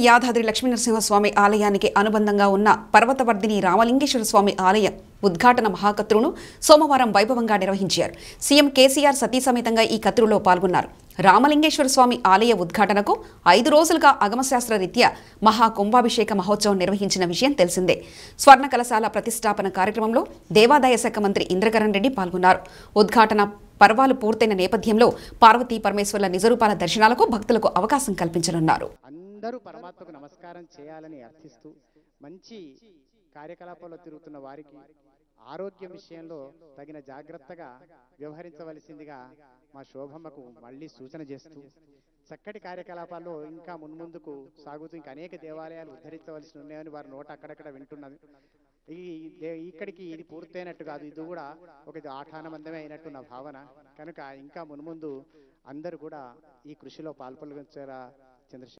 తిరుపతి యాదాద్రి లక్ష్మీనరసింహస్వామి ఆలయానికి అనుబంధంగా ఉన్న పర్వతవర్ధిని రామలింగేశ్వర స్వామి ఆలయ ఉద్ఘాటన మహాకత్రును సోమవారం వైభవంగా నిర్వహించారు సీఎం కేసీఆర్ సతీసమేతంగా ఈ కత్రులో పాల్గొన్నారు రామలింగేశ్వర స్వామి ఆలయ ఉద్ఘాటనకు ఐదు రోజులుగా అగమశాస్త్ర రీత్యా మహాకుంభాభిషేక మహోత్సవం నిర్వహించిన విషయం తెలిసిందే స్వర్ణ కలశాల ప్రతిష్టాపన కార్యక్రమంలో దేవాదాయ శాఖ మంత్రి ఇంద్రకరణ్ రెడ్డి పాల్గొన్నారు ఉద్ఘాటన పర్వాలు పూర్తయిన నేపథ్యంలో పార్వతీ పరమేశ్వర్ల నిజరూపాల దర్శనాలకు భక్తులకు అవకాశం కల్పించనున్నారు అందరూ పరమాత్మకు నమస్కారం చేయాలని అర్థిస్తూ మంచి కార్యకలాపాల్లో తిరుగుతున్న వారికి ఆరోగ్యం విషయంలో తగిన జాగ్రత్తగా వ్యవహరించవలసిందిగా మా శోభమ్మకు మళ్ళీ సూచన చేస్తూ చక్కటి కార్యకలాపాల్లో ఇంకా మున్ముందుకు సాగుతూ ఇంకా అనేక దేవాలయాలు ఉద్ధరించవలసి ఉన్నాయని వారి నోట అక్కడక్కడ వింటున్నది ఈ ఇక్కడికి ఇది పూర్తయినట్టు కాదు ఇది కూడా ఒక ఆఠానమందమే అయినట్టు నా భావన కనుక ఇంకా మున్ముందు అందరూ కూడా ఈ కృషిలో పాల్పొలిగించారా చంద్రశేఖర్